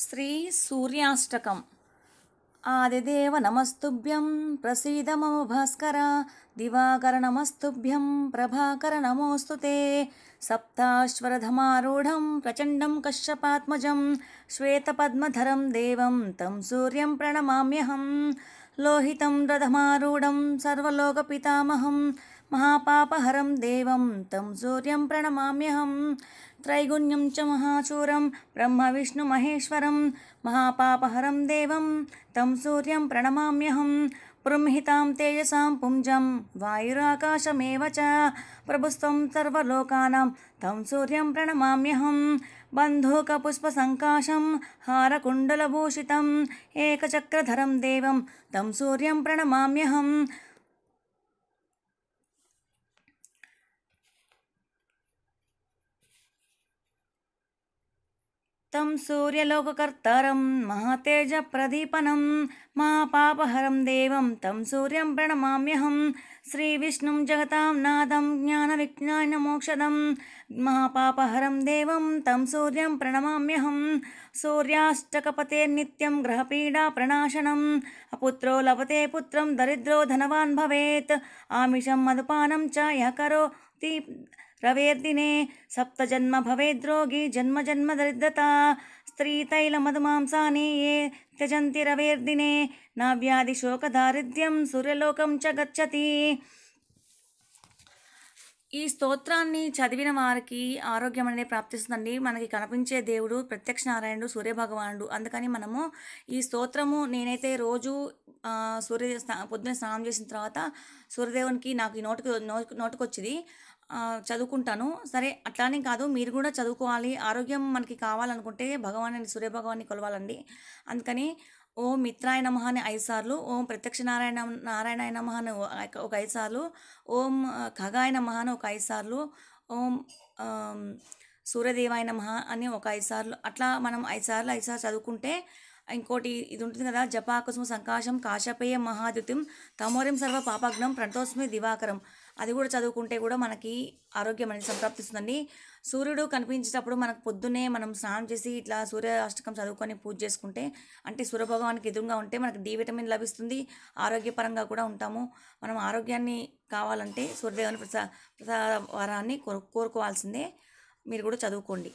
श्री स्त्रीसूर्याष्टकम् आदिदेव प्रसीद मम भास्कर दिवाकर नमस्तुभ्यं प्रभाकर नमोऽस्तु ते सप्ताश्वरधमारूढं प्रचण्डं कश्यपात्मजं श्वेतपद्मधरं देवं तं सूर्यं प्रणमाम्यहं लोहितं रथमारूढं सर्वलोकपितामहं महापापहरं देवं तं सूर्यं प्रणमाम्यहं त्रैगुण्यं च महाचूरं ब्रह्मविष्णुमहेश्वरं महापापहरं देवं तं सूर्यं प्रणमाम्यहं प्रंहितां तेजसां पुञ्जं वायुराकाशमेव च प्रभुस्त्वं सर्वलोकानां तं सूर्यं प्रणमाम्यहं बन्धुकपुष्पसङ्काशं हारकुण्डलभूषितं एकचक्रधरं देवं तं सूर्यं प्रणमाम्यहम् तं सूर्यलोककर्तरं महातेजप्रदीपनं महापापहरं देवं तं सूर्यं प्रणमाम्यहं श्रीविष्णुं जगतां नादं ज्ञानविज्ञानमोक्षदं महापापहरं देवं तं सूर्यं प्रणमाम्यहं सूर्याष्टकपते नित्यं ग्रहपीडाप्रणाशनं पुत्रो लभते पुत्रं दरिद्रो धनवान् भवेत् आमिषं मदुपानं च यः करोति రవేర్దినే జన్మ భవేద్రోగి జన్మ జన్మ దరిద్రత మధు మాంసాని ఏ త్యజంతి రవేర్దినే నా వ్యాధి శోక దారిద్ర్యం సూర్యలోకం చ గచ్చతి ఈ స్తోత్రాన్ని చదివిన వారికి ఆరోగ్యం అనేది ప్రాప్తిస్తుందండి మనకి కనిపించే దేవుడు ప్రత్యక్ష నారాయణుడు సూర్యభగవానుడు అందుకని మనము ఈ స్తోత్రము నేనైతే రోజు సూర్య పొద్దున స్నానం చేసిన తర్వాత సూర్యదేవునికి నాకు ఈ నోటుకు వచ్చింది చదువుకుంటాను సరే అట్లానే కాదు మీరు కూడా చదువుకోవాలి ఆరోగ్యం మనకి కావాలనుకుంటే భగవాన్ని సూర్యభగవాన్ని కొలవాలండి అందుకని ఓం మిత్రాయ నమ అని ఐదు సార్లు ఓం ప్రత్యక్ష నారాయణ నారాయణ నమ అని ఒక ఐదు సార్లు ఓం ఖగాయ నమ అని ఒక ఐదు సార్లు ఓం సూర్యదేవాయ నమ అని ఒక ఐదు సార్లు అట్లా మనం ఐదు సార్లు ఐదు సార్లు చదువుకుంటే ఇంకోటి ఇది ఉంటుంది కదా జపాకుసుమ సంకాశం కాశపేయ మహాద్యుతిం తమోరిం సర్వ పాపగ్నం ప్రణతోస్మి దివాకరం అది కూడా చదువుకుంటే కూడా మనకి ఆరోగ్యం అనేది సంప్రాప్తిస్తుందండి సూర్యుడు కనిపించేటప్పుడు మనకు పొద్దున్నే మనం స్నానం చేసి ఇట్లా సూర్య అష్టకం చదువుకొని పూజ చేసుకుంటే అంటే సూర్యభగవానికి ఎదురుగా ఉంటే మనకు డి విటమిన్ లభిస్తుంది ఆరోగ్యపరంగా కూడా ఉంటాము మనం ఆరోగ్యాన్ని కావాలంటే సూర్యదేవుని ప్రసా ప్రసాద వరాన్ని కోరుకోవాల్సిందే మీరు కూడా చదువుకోండి